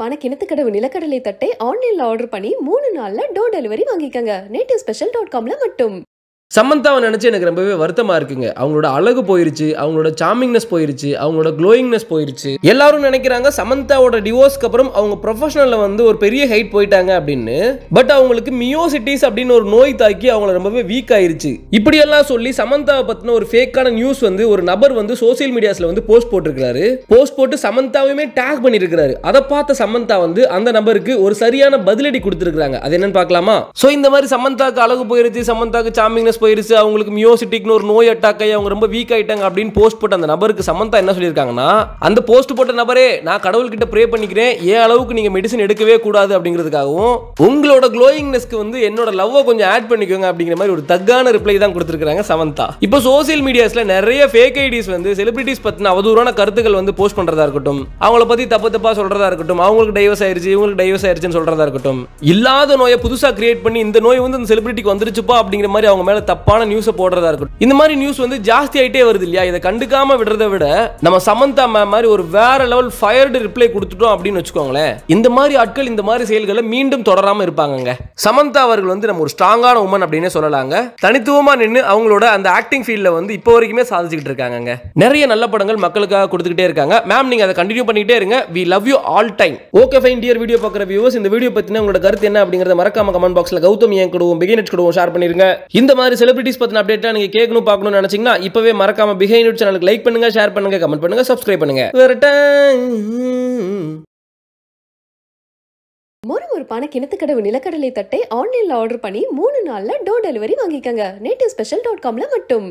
சிறப்பான கிணத்துக்கடவு நிலக்கடலை தட்டை ஆன்லைனில் ஆர்டர் பண்ணி மூணு நாளில் டோர் டெலிவரி வாங்கிக்கங்க நேட்டிவ் ஸ்பெஷல் டாட் காமில் மட்டும் சமந்தாவை நினச்சி எனக்கு ரொம்பவே வருத்தமாக இருக்குங்க அவங்களோட அழகு போயிருச்சு அவங்களோட சாமிங்னஸ் போயிருச்சு அவங்களோட க்ளோயிங்னஸ் போயிருச்சு எல்லாரும் நினைக்கிறாங்க சமந்தாவோட டிவோர்ஸ்க்கு அப்புறம் அவங்க ப்ரொஃபஷனலில் வந்து ஒரு பெரிய ஹைட் போயிட்டாங்க அப்படின்னு பட் அவங்களுக்கு மியோசிட்டிஸ் அப்படின்னு ஒரு நோய் தாக்கி அவங்கள ரொம்பவே வீக் ஆயிருச்சு இப்படியெல்லாம் சொல்லி சமந்தாவை பற்றின ஒரு ஃபேக்கான நியூஸ் வந்து ஒரு நபர் வந்து சோசியல் மீடியாஸில் வந்து போஸ்ட் போட்டிருக்கிறாரு போஸ்ட் போட்டு சமந்தாவையுமே டேக் பண்ணியிருக்கிறாரு அதை பார்த்த சமந்தா வந்து அந்த நபருக்கு ஒரு சரியான பதிலடி கொடுத்துருக்காங்க அது என்னன்னு பார்க்கலாமா ஸோ இந்த மாதிரி சமந்தாக்கு அழகு போயிருச்சு சமந்தாக்கு சாமிங்னஸ் போயிருச்சு அவங்களுக்கு மியோசிட்டிக்னு ஒரு நோய் அட்டாக் ஆகி அவங்க ரொம்ப வீக் ஆயிட்டாங்க அப்படின்னு போஸ்ட் போட்ட அந்த நபருக்கு சமந்தா என்ன சொல்லியிருக்காங்கன்னா அந்த போஸ்ட் போட்ட நபரே நான் கடவுள்கிட்ட ப்ரே பண்ணிக்கிறேன் ஏன் அளவுக்கு நீங்க மெடிசன் எடுக்கவே கூடாது அப்படிங்கிறதுக்காகவும் உங்களோட க்ளோயிங்னஸ்க்கு வந்து என்னோட லவ்வை கொஞ்சம் ஆட் பண்ணிக்கோங்க அப்படிங்கிற மாதிரி ஒரு தக்கான ரிப்ளை தான் கொடுத்துருக்காங்க சமந்தா இப்போ சோசியல் மீடியாஸ்ல நிறைய ஃபேக் ஐடிஸ் வந்து செலிபிரிட்டிஸ் பத்தின அவதூறான கருத்துக்கள் வந்து போஸ்ட் பண்றதா இருக்கட்டும் அவங்கள பத்தி தப்பு தப்பா சொல்றதா இருக்கட்டும் அவங்களுக்கு டைவர்ஸ் ஆயிருச்சு இவங்களுக்கு டைவர்ஸ் ஆயிருச்சுன்னு சொல்றதா இருக்கட்டும் இல்லாத நோயை புதுசா கிரியேட் பண்ணி இந்த நோய் வந்து இந்த செலிபிரிட்டிக்கு வந்துருச்சுப்பா அப்படிங்கிற மாதிரி அவங்க மேல தப்பான நியூஸை போடுறதா இருக்கட்டும் இந்த மாதிரி நியூஸ் வந்து ஜாஸ்தி ஆகிட்டே வருது இல்லையா இதை கண்டுக்காம விடுறத விட நம்ம சமந்தா மேம் மாதிரி ஒரு வேற லெவல் ஃபயர்டு ரிப்ளை கொடுத்துட்டோம் அப்படின்னு வச்சுக்கோங்களேன் இந்த மாதிரி ஆட்கள் இந்த மாதிரி செயல்களை மீண்டும் தொடராமல் இருப்பாங்க சமந்தா அவர்கள் வந்து நம்ம ஒரு ஸ்ட்ராங்கான உமன் அப்படின்னு சொல்லலாங்க தனித்துவமாக நின்று அவங்களோட அந்த ஆக்டிங் ஃபீல்டில் வந்து இப்போ வரைக்குமே சாதிச்சுட்டு இருக்காங்க நிறைய நல்ல படங்கள் மக்களுக்காக கொடுத்துக்கிட்டே இருக்காங்க மேம் நீங்கள் அதை கண்டினியூ பண்ணிக்கிட்டே இருங்க we love you all time okay fine dear video பார்க்குற வியூவர்ஸ் இந்த வீடியோ பத்தினா உங்களோட கருத்து என்ன அப்படிங்கிறத மறக்காம கமெண்ட் பாக்ஸில் கௌதம் ஏன் கொடுவோம் பிகினட் கொடுவோம் ஷேர் பண்ணிருங்க இந்த மாதிரி செலிபிரிட்டிஸ் பற்றின அப்டேட்டாக நீங்கள் கேட்கணும் பார்க்கணும்னு நினச்சிங்கன்னா இப்போவே மறக்காம பிஹைண்ட் சேனலுக்கு லைக் பண்ணுங்கள் ஷேர் பண்ணுங்கள் கமெண்ட் பண்ணுங்கள் சப்ஸ்கிரைப் பண்ணுங்கள் வரட்டும் மொறுமொறுப்பான கிணத்துக்கடவு நிலக்கடலை தட்டை ஆன்லைன்ல ஆர்டர் பண்ணி மூணு நாள்ல டோர் டெலிவரி வாங்கிக்கங்க நேட்டிவ் ஸ்பெஷல் டாட் காம்ல மட்டும்